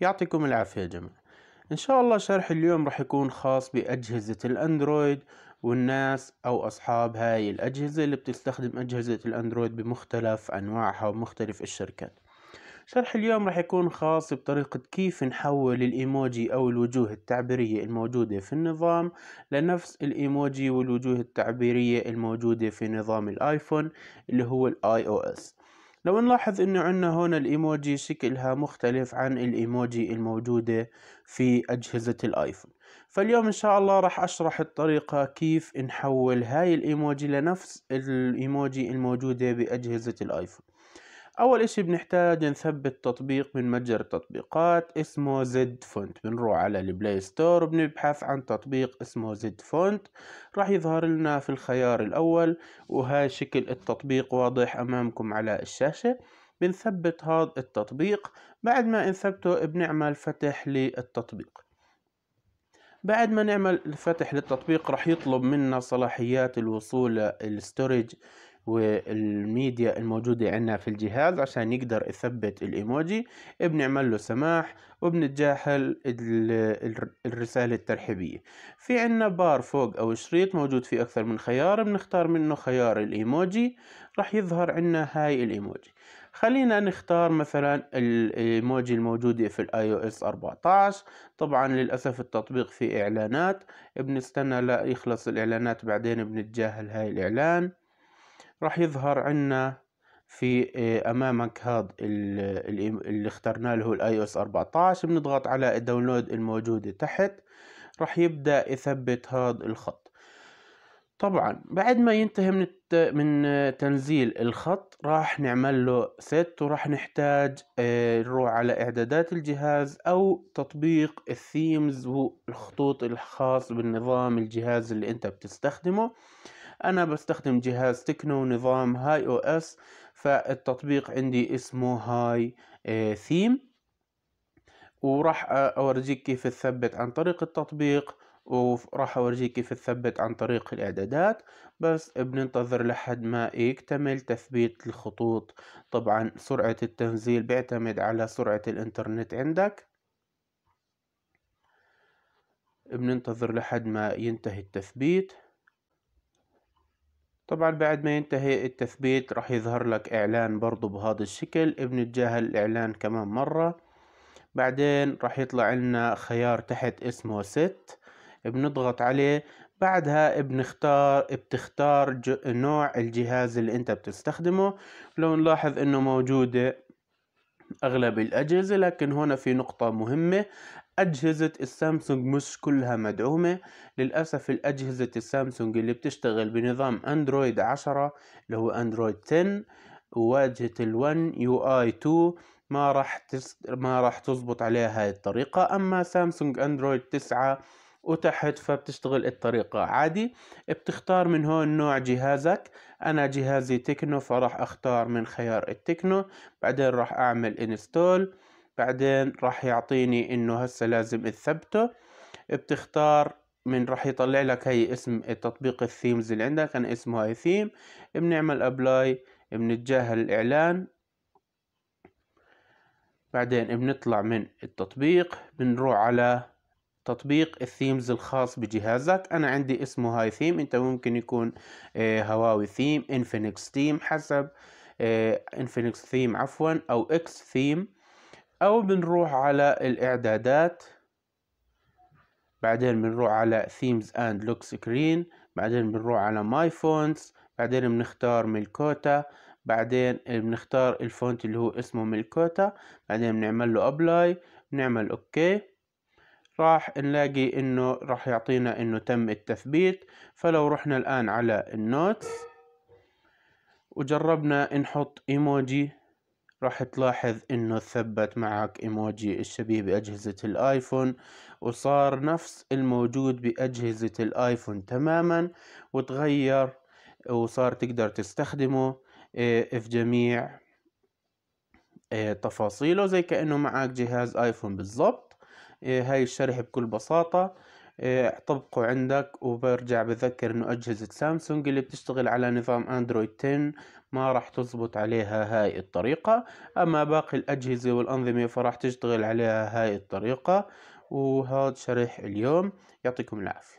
يعطيكم العافية يا ان شاء الله شرح اليوم راح يكون خاص باجهزة الاندرويد والناس او اصحاب هاي الاجهزة اللي بتستخدم اجهزة الاندرويد بمختلف انواعها ومختلف الشركات شرح اليوم راح يكون خاص بطريقة كيف نحول الإيموجي أو الوجوه التعبيرية الموجودة في النظام لنفس الإيموجي والوجوه التعبيرية الموجودة في نظام الآيفون اللي هو الآي أو إس لو نلاحظ انه عندنا هون الايموجي شكلها مختلف عن الايموجي الموجودة في اجهزة الايفون فاليوم ان شاء الله راح اشرح الطريقة كيف نحول هاي الايموجي لنفس الايموجي الموجودة باجهزة الايفون اول اشي بنحتاج نثبت تطبيق من متجر التطبيقات اسمه زد فونت بنروح على البلاي ستور وبنبحث عن تطبيق اسمه زد فونت راح يظهر لنا في الخيار الاول وهاي شكل التطبيق واضح امامكم على الشاشة بنثبت هذا التطبيق بعد ما نثبته بنعمل فتح للتطبيق بعد ما نعمل الفتح للتطبيق راح يطلب منا صلاحيات الوصول الستورج والميديا الموجودة عندنا في الجهاز عشان يقدر يثبت الايموجي بنعمل له سماح وبنتجاهل الرسالة الترحيبية في عندنا بار فوق او شريط موجود فيه اكثر من خيار بنختار منه خيار الايموجي راح يظهر عندنا هاي الايموجي خلينا نختار مثلا الايموجي الموجودة في الاي او اس 14 طبعا للأسف التطبيق فيه اعلانات بنستنى لا يخلص الاعلانات بعدين بنتجاهل هاي الاعلان راح يظهر عنا في آه، امامك هذا اللي اخترنا له الاي او اس 14 بنضغط على الداونلود الموجودة تحت راح يبدأ يثبت هذا الخط طبعا بعد ما ينتهي من من آه، تنزيل الخط راح نعمل له ست وراح نحتاج آه، نروح على اعدادات الجهاز او تطبيق الثيمز والخطوط الخاص بالنظام الجهاز اللي انت بتستخدمه انا بستخدم جهاز تكنو نظام هاي او اس فالتطبيق عندي اسمه هاي آه، ثيم وراح اورجيك كيف تثبت عن طريق التطبيق وراح اورجيك كيف تثبت عن طريق الاعدادات بس بننتظر لحد ما يكتمل تثبيت الخطوط طبعا سرعة التنزيل بيعتمد على سرعة الانترنت عندك بننتظر لحد ما ينتهي التثبيت طبعا بعد ما ينتهي التثبيت راح يظهر لك اعلان برضو بهذا الشكل بنتجاهل الاعلان كمان مرة بعدين راح يطلع لنا خيار تحت اسمه ست بنضغط عليه بعدها بنختار بتختار نوع الجهاز اللي انت بتستخدمه لو نلاحظ انه موجودة اغلب الاجهزة لكن هنا في نقطة مهمة أجهزة السامسونج مش كلها مدعومة للأسف الأجهزة السامسونج اللي بتشتغل بنظام أندرويد عشرة اللي هو أندرويد 10 وواجهة الون يو آي 2 ما راح تس... ما راح تزبط عليها هاي الطريقة أما سامسونج أندرويد 9 وتحت فبتشتغل الطريقة عادي بتختار من هون نوع جهازك أنا جهازي تكنو فراح أختار من خيار التكنو بعدين راح أعمل انستول بعدين راح يعطيني انه هسه لازم تثبته بتختار من راح يطلع لك هي اسم التطبيق الثيمز اللي عندك انا اسمه هاي ثيم بنعمل ابلاي بنتجاهل الاعلان بعدين بنطلع من التطبيق بنروح على تطبيق الثيمز الخاص بجهازك انا عندي اسمه هاي ثيم انت ممكن يكون آه، هواوي ثيم انفينكس ثيم حسب انفينكس آه، ثيم عفوا او اكس ثيم او بنروح على الاعدادات بعدين بنروح على themes and lock screen بعدين بنروح على my fonts بعدين بنختار ملكوتا بعدين بنختار الفونت اللي هو اسمه ملكوتا بعدين بنعمل له ابلاي بنعمل اوكي راح نلاقي انه راح يعطينا انه تم التثبيت فلو رحنا الان على النوتس وجربنا نحط ايموجي راح تلاحظ انه ثبت معك ايموجي الشبيه باجهزة الايفون وصار نفس الموجود باجهزة الايفون تماما وتغير وصار تقدر تستخدمه إيه، في جميع إيه، تفاصيله زي كأنه معك جهاز ايفون بالضبط إيه، هاي الشرح بكل بساطة إيه، طبقه عندك وبرجع بذكر انه اجهزة سامسونج اللي بتشتغل على نظام اندرويد 10 ما راح تزبط عليها هاي الطريقة اما باقي الاجهزة والانظمة فراح تشتغل عليها هاي الطريقة وهذا شرح اليوم يعطيكم العافية